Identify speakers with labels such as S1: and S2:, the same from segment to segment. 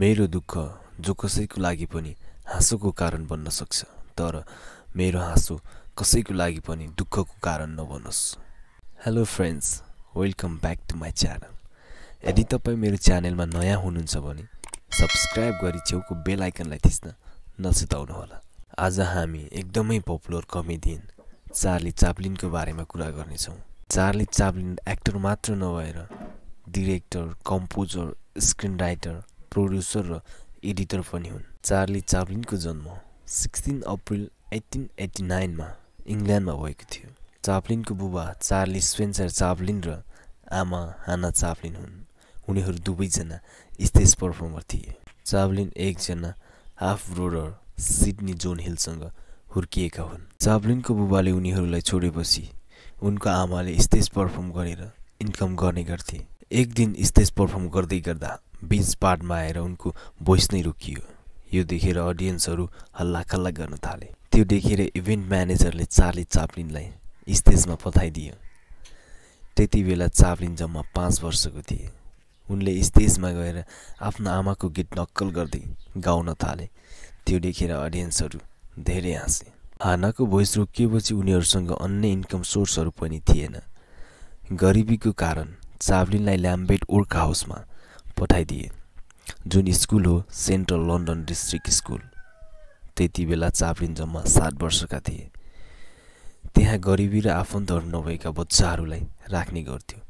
S1: मेरो दुःख जो कसैको लागि पनि हाँसोको कारण बन्न सक्छ तर मेरो हाँसो कसैको लागि पनि दुःखको कारण नबनोस् hello friends welcome back to my channel यदि तपाईँ मेरो च्यानलमा नयाँ हुनुहुन्छ भने सब्सक्राइब गरी छेउको बेल आइकनलाई थिच्न नसिताउनुहोला आज हामी एकदमै पपुलर कमेडियन चार्ली चाप्लिनको बारेमा कुरा गर्नेछौँ चार्ली चाप्लिन एक्टर मात्र नभएर director composer screenwriter producer र एडिटर पनि हुन् चार्ली चाप्लिनको जन्म सिक्सटिन अप्रिल एट्टिन एट्टी नाइनमा इङ्ल्यान्डमा भएको थियो चाप्लिनको बुबा चार्ली स्पेन्सर चाप्लिन र आमा हाना चाप्लिन हुन् उनीहरू दुवैजना स्टेज पर्फर्मर थिए चाप्लिन एकजना हाफ ब्रोडर सिडनी जोन हिलसँग हुर्किएका हुन् चाप्लिनको बुबाले उनीहरूलाई छोडेपछि उनको आमाले स्टेज पर्फर्म गरेर इन्कम गर्ने गर्थे एक दिन स्टेज पर्फर्म गर्दै गर्दा बिच पार्टमा आएर उनको भोइस नै रोकियो यो देखेर अडियन्सहरू हल्लाखल्ला गर्न थाले त्यो देखेर इभेन्ट म्यानेजरले चार्ली चाप्लिनलाई स्टेजमा पठाइदियो त्यति बेला चाप्लिन जम्मा पाँच वर्षको थिए उनले स्टेजमा गएर आफ्नो आमाको गीत नक्कल गर्दै गाउन थाले त्यो देखेर अडियन्सहरू धेरै हाँसे हानाको भोइस रोकिएपछि उनीहरूसँग अन्य इन्कम सोर्सहरू पनि थिएन गरिबीको कारण चाभलिनलाई ल्याम्बेट वर्क हाउसमा पठाइदिए जुन स्कुल हो सेन्ट्रल लन्डन डिस्ट्रिक्ट स्कुल त्यति बेला चाप्लिन जम्मा सात वर्षका थिए त्यहाँ गरिबी र आफन्तहरू नभएका बच्चाहरूलाई राख्ने गर्थ्यो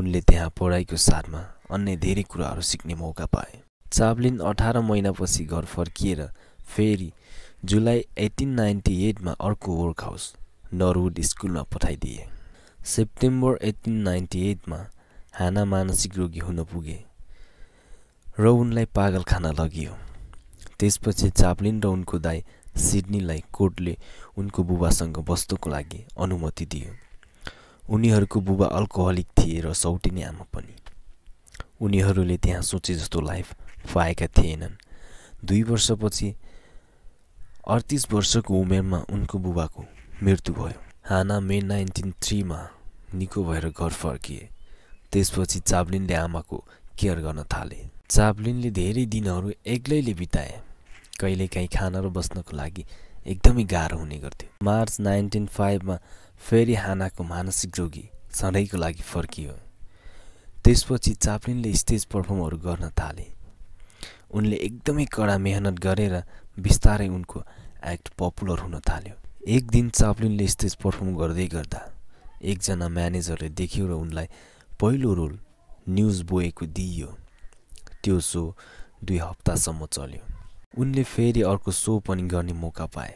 S1: उनले त्यहाँ पढाइको साथमा अन्य धेरै कुराहरू सिक्ने मौका पाए चाप्लिन अठार महिनापछि घर फर्किएर फेरि जुलाई एटिन नाइन्टी एटमा अर्को वर्क हाउस नरवुड स्कुलमा पठाइदिए सेप्टेम्बर एटिन नाइन्टी एटमा हाना मानसिक रोगी हुन पुगे र उनलाई पागलखाना लगियो त्यसपछि चाप्लिन र उनको दाई सिडनीलाई कोर्टले उनको बुबासँग बस्नुको लागि अनुमति दियो उनीहरूको बुबा अल्कोहलिक थिए र सौटिने आमा पनि उनीहरूले त्यहाँ सोचे जस्तो लाइफ पाएका थिएनन् दुई वर्षपछि अडतिस वर्षको उमेरमा उनको बुबाको मृत्यु भयो हाना मे नाइन्टिन थ्रीमा निको भएर घर फर्किए त्यसपछि चाब्लिनले आमाको केयर गर्न थाले चाप्लिनले धेरै दिनहरू एक्लैले बिताए कहिलेकाहीँ खान र बस्नको लागि एकदमै गाह्रो हुने गर्थ्यो मार्च नाइन्टिन फाइभमा फेरि हानाको मानसिक रोगी सधैँको लागि फर्कियो त्यसपछि चाप्लिनले स्टेज पर्फर्महरू गर्न थाले उनले एकदमै कडा मेहनत गरेर बिस्तारै उनको एक्ट पपुलर हुन थाल्यो एक दिन चाप्लिनले स्टेज पर्फर्म गर्दै गर्दा एकजना म्यानेजरले देख्यो र उनलाई पहिलो रोल न्युज बोएको दिइयो त्यो सो दुई हप्तासम्म चल्यो उनले फेरि अर्को सो पनि गर्ने मौका पाए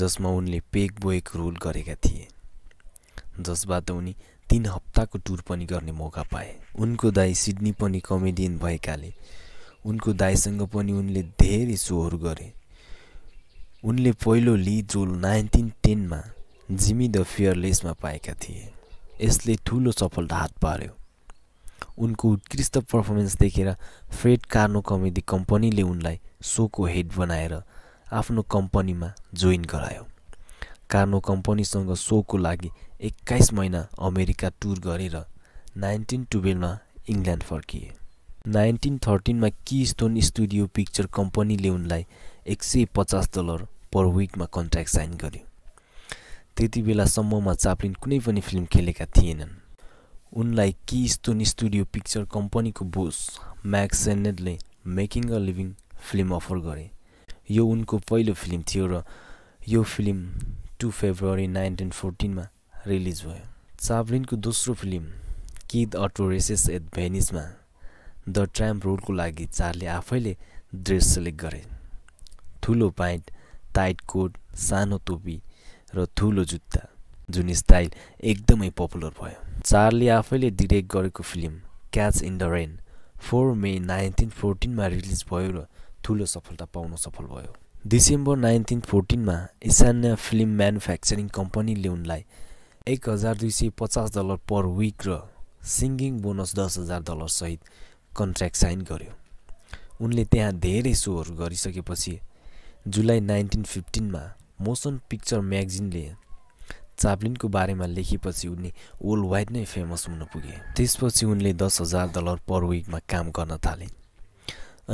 S1: जसमा उनले पेक बोयक रोल गरेका थिए जसबाट उनी तिन हप्ताको टुर पनि गर्ने मौका पाए उनको दाई सिडनी पनि कमेडियन भएकाले उनको दाईसँग पनि उनले धेरै सोहरू गरे उनले पहिलो ली जोल नाइन्टिन टेनमा जिमी द फियरलेसमा पाएका थिए यसले ठुलो सफलता हात पार्यो उनको उत्कृष्ट पर्फर्मेन्स देखेर फ्रेड कार्नो कमेडी कम्पनीले उनलाई सोको हेड बनाएर आफ्नो कम्पनीमा जोइन गरायो कार्नो कम्पनीसँग सोको लागि एक्काइस महिना अमेरिका टुर गरेर नाइन्टिन टुवेल्भमा इङ्ल्यान्ड फर्किए नाइन्टिन थर्टिनमा कि स्टोन स्टुडियो पिक्चर कम्पनीले उनलाई एक सय पचास डलर पर विकमा कन्ट्र्याक्ट साइन गर्यो त्यति बेलासम्ममा चाप्लिन कुनै पनि फिल्म खेलेका थिएनन् उनलाई स्टोन स्टुडियो पिक्चर कम्पनीको बोस म्याक्स सेनेटले making a living film offer गरे यो उनको पहिलो फिल्म थियो र यो फिल्म टु फेब्रुअरी नाइन्टिन फोर्टिनमा रिलिज भयो चाप्लिनको दोस्रो film kid auto races at भेनिसमा द ट्राम रोलको लागि चारले आफैले ड्रेस सेलेक्ट गरे ठुलो प्यान्ट टाइट कोट सानो टोपी र ठुलो जुत्ता जुन स्टाइल एकदमै पपुलर भयो चार्ली आफैले डिरेक्ट गरेको film catch in the rain four May nineteen फोर्टिनमा रिलिज भयो र ठुलो सफलता पाउन सफल भयो डिसेम्बर नाइन्टिन फोर्टिनमा इसान्य फिल्म म्यानुफ्याक्चरिङ कम्पनीले उनलाई एक हजार दुई सय पचास डलर पर विक र सिङ्गिङ बोनस दस हजार डलरसहित कन्ट्र्याक्ट साइन गर्यो उनले त्यहाँ धेरै सोहरू गरिसकेपछि जुलाई नाइन्टिन फिफ्टिनमा मोसन पिक्चर म्यागजिनले चाप्लिनको बारेमा लेखेपछि उनी वर्ल्ड वाइड नै फेमस हुन पुगे त्यसपछि उनले दस हजार डलर पर विकमा काम गर्न थालिन्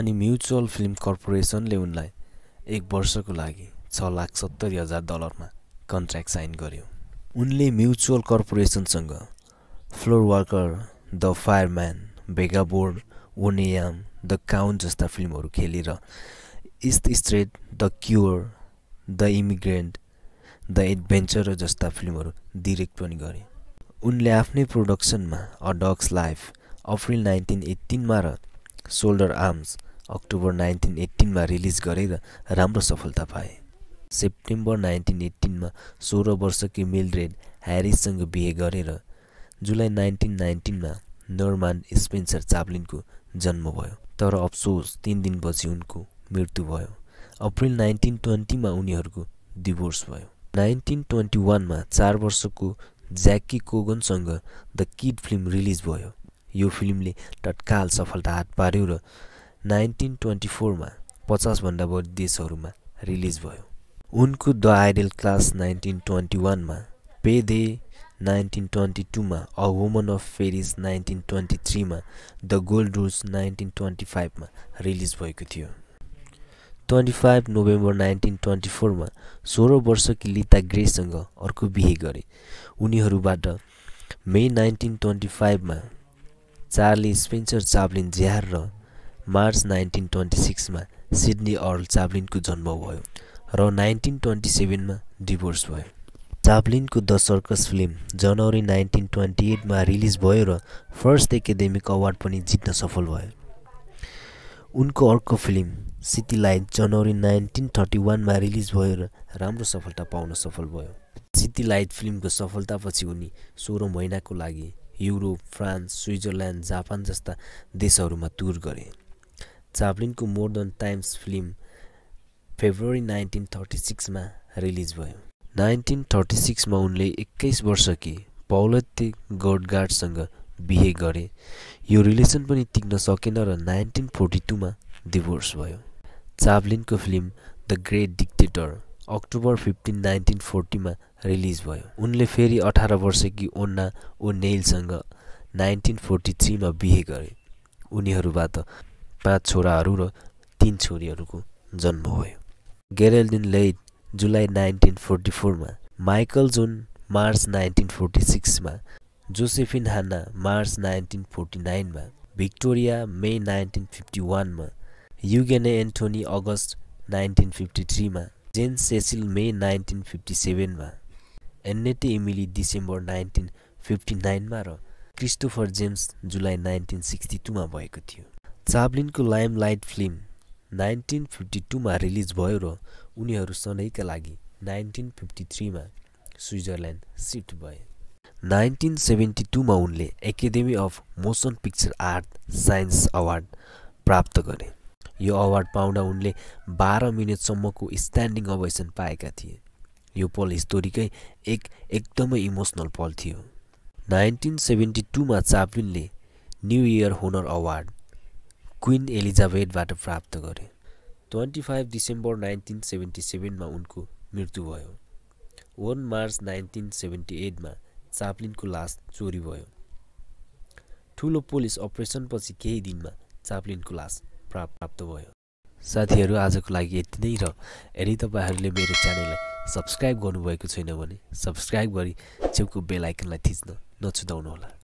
S1: अनि म्युचुअल फिल्म कर्पोरेसनले उनलाई एक वर्षको लागि छ लाख सत्तरी हजार डलरमा कन्ट्र्याक्ट साइन गर्यो उनले म्युचुअल कर्पोरेसनसँग floor worker the fireman vagabond ओनेयाम द काउन्ट जस्ता फिल्महरू खेलेर easy street the cure the immigrant the adventure जस्ता फिल्महरू डिरेक्ट पनि गरे उनले आफ्नै प्रोडक्सनमा a dog's life April nineteen एट्टिनमा र सोल्डर आर्म्स अक्टोबर नाइन्टिन एट्टिनमा रिलिज गरेर राम्रो सफलता पाए सेप्टेम्बर नाइन्टिन एट्टिनमा सोह्र वर्षकी मिल्ड्रेड ह्यारिससँग बिहे गरेर जुलाई नाइन्टिन नाइन्टिनमा नर्मान स्पेन्सर चाप्लिनको जन्म भयो तर अफसोस तिन दिनपछि उनको मृत्यु भयो अप्रिल नाइन्टिन ट्वेन्टीमा उनीहरूको डिभोर्स भयो नाइन्टिन ट्वेन्टी वानमा चार वर्षको ज्याकी कोगनसँग द किड फिल्म रिलिज भयो यो फिल्मले तत्काल सफलता हात पार्यो र नाइन्टिन ट्वेन्टी फोरमा पचासभन्दा बढी देशहरूमा रिलिज भयो उनको the idle class nineteen twenty वानमा पे दे नाइन्टिन ट्वेन्टी टूमा a woman of Paris nineteen twenty थ्रीमा the gold rush nineteen twenty फाइभमा रिलिज भएको थियो twenty five November nineteen twenty फोरमा सोह्र वर्षकी लिता ग्रेसँग अर्को बिहे गरे उनीहरूबाट मे नाइन्टिन ट्वेन्टी फाइभमा चार्ली स्पेन्सर चाब्लिन ज्याहार र मार्च नाइन्टिन ट्वेन्टी सिक्समा सिडनी अर्ल चाब्लिनको जन्म भयो र नाइन्टिन ट्वेन्टी सेभेनमा डिभोर्स भयो चाप्लिनको द सर्कस फिल्म जनवरी नाइन्टिन ट्वेन्टी एटमा रिलिज भयो र फर्स्ट एकाडेमिक अवार्ड पनि जित्न सफल भयो उनको अर्को फिल्म सिटी लाइट जनवरी नाइन्टिन थर्टी वानमा रिलिज भयो र राम्रो सफलता पाउन सफल भयो सिटी लाइट फिल्मको सफलतापछि उनी सोह्र महिनाको लागि युरोप फ्रान्स स्विजरल्यान्ड जापान जस्ता देशहरूमा टुर गरे चाप्लिनको modern times film February nineteen thirty सिक्समा रिलिज भयो नाइन्टिन थर्टी सिक्समा उनले एक्काइस वर्षकी पौलत्य गडगार्डसँग बिहे गरे यो रिलेसन पनि टिक्न सकेन र नाइन्टिन फोर्टी टूमा डिभोर्स भयो चाभलिनको film the great dictator October fifteen nineteen फोर्टीमा रिलिज भयो उनले फेरि अठार वर्षकी ओन्ना ओ नेलसँग नाइन्टिन फोर्टी थ्रीमा बिहे गरे उनीहरूबाट पाँच छोराहरू र तिन छोरीहरूको जन्म भयो Geraldine Leigh July nineteen forty फोरमा Michael John March nineteen forty सिक्समा Josephine Hannah March nineteen forty नाइनमा भिक्टोरिया मे नाइन्टिन फिफ्टी वानमा युगेने एन्थोनी अगस्त नाइन्टिन फिफ्टी थ्रीमा Jane Cecil May nineteen fifty सेभेनमा Annette Emily December nineteen fifty नाइनमा र Christopher James July nineteen sixty टूमा भएको थियो चाब्लिनको limelight film nineteen fifty टूमा रिलिज भयो र उनीहरू सधैँका लागि नाइन्टिन फिफ्टी थ्रीमा स्विजरल्यान्ड सिफ्ट भए नाइन्टिन सेभेन्टी टूमा उनले academy of motion picture art science award प्राप्त गरे यो अवार्ड पाउँदा उनले बाह्र मिनटसम्मको स्ट्यान्डिङ अभेसन पाएका थिए यो पल हिस्टोरीकै एक एकदमै इमोसनल पल थियो नाइन्टिन सेभेन्टी टूमा चाप्लिनले New Year honour award Queen एलिजाबेथबाट प्राप्त गरे twenty five December nineteen seventy सेभेनमा उनको मृत्यु भयो वान मार्च नाइन्टिन सेभेन्टी एटमा चाप्लिनको लास चोरी भयो ठुलो पुलिस अपरेसनपछि केही दिनमा चाप्लिनको लास प्राप्त भयो साथीहरू आजको लागि यति नै र यदि तपाईँहरूले मेरो च्यानललाई सब्सक्राइब गर्नुभएको छैन भने सब्सक्राइब गरी छेउको बेलायकनलाई थिच्न नछुदाउनुहोला